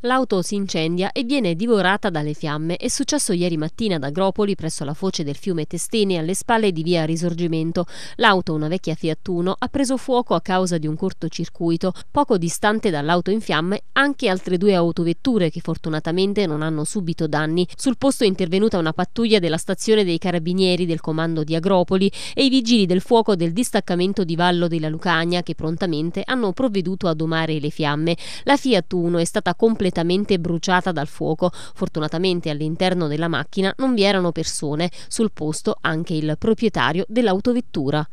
L'auto si incendia e viene divorata dalle fiamme. È successo ieri mattina ad Agropoli, presso la foce del fiume Testene, alle spalle di via Risorgimento. L'auto, una vecchia Fiat Uno, ha preso fuoco a causa di un cortocircuito. Poco distante dall'auto in fiamme, anche altre due autovetture che fortunatamente non hanno subito danni. Sul posto è intervenuta una pattuglia della stazione dei carabinieri del comando di Agropoli e i vigili del fuoco del distaccamento di Vallo della Lucagna, che prontamente hanno provveduto a domare le fiamme. La Fiat Uno è stata completamente completamente bruciata dal fuoco. Fortunatamente all'interno della macchina non vi erano persone, sul posto anche il proprietario dell'autovettura.